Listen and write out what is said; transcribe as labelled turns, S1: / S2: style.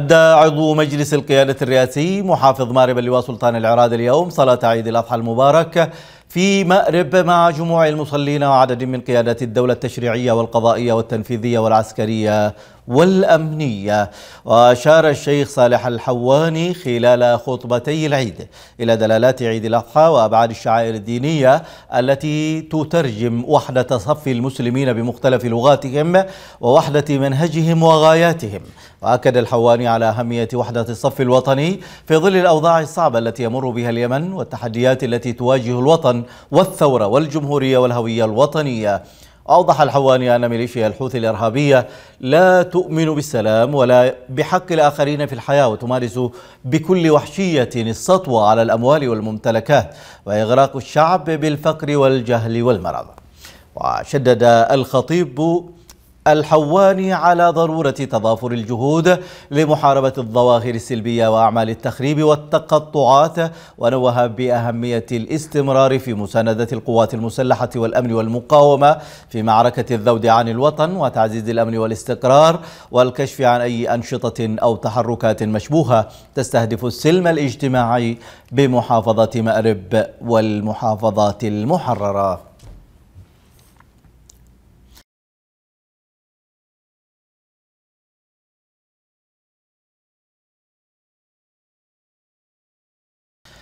S1: أدى عضو مجلس القيادة الرئاسي محافظ مأرب اللواء سلطان العراد اليوم صلاة عيد الأضحى المبارك في مأرب مع جموع المصلين وعدد من قيادات الدولة التشريعية والقضائية والتنفيذية والعسكرية والأمنية وأشار الشيخ صالح الحواني خلال خطبتي العيد إلى دلالات عيد الأضحى وأبعاد الشعائر الدينية التي تترجم وحدة صف المسلمين بمختلف لغاتهم ووحدة منهجهم وغاياتهم وأكد الحواني على أهمية وحدة الصف الوطني في ظل الأوضاع الصعبة التي يمر بها اليمن والتحديات التي تواجه الوطن والثورة والجمهورية والهوية الوطنية أوضح الحواني أن ميليشيا الحوثي الإرهابية لا تؤمن بالسلام ولا بحق الآخرين في الحياة وتمارس بكل وحشية السطوة على الأموال والممتلكات وإغراق الشعب بالفقر والجهل والمرض وشدد الخطيب الحواني على ضرورة تضافر الجهود لمحاربة الظواهر السلبية وأعمال التخريب والتقطعات ونوه بأهمية الاستمرار في مساندة القوات المسلحة والأمن والمقاومة في معركة الذود عن الوطن وتعزيز الأمن والاستقرار والكشف عن أي أنشطة أو تحركات مشبوهة تستهدف السلم الاجتماعي بمحافظة مأرب والمحافظات المحررة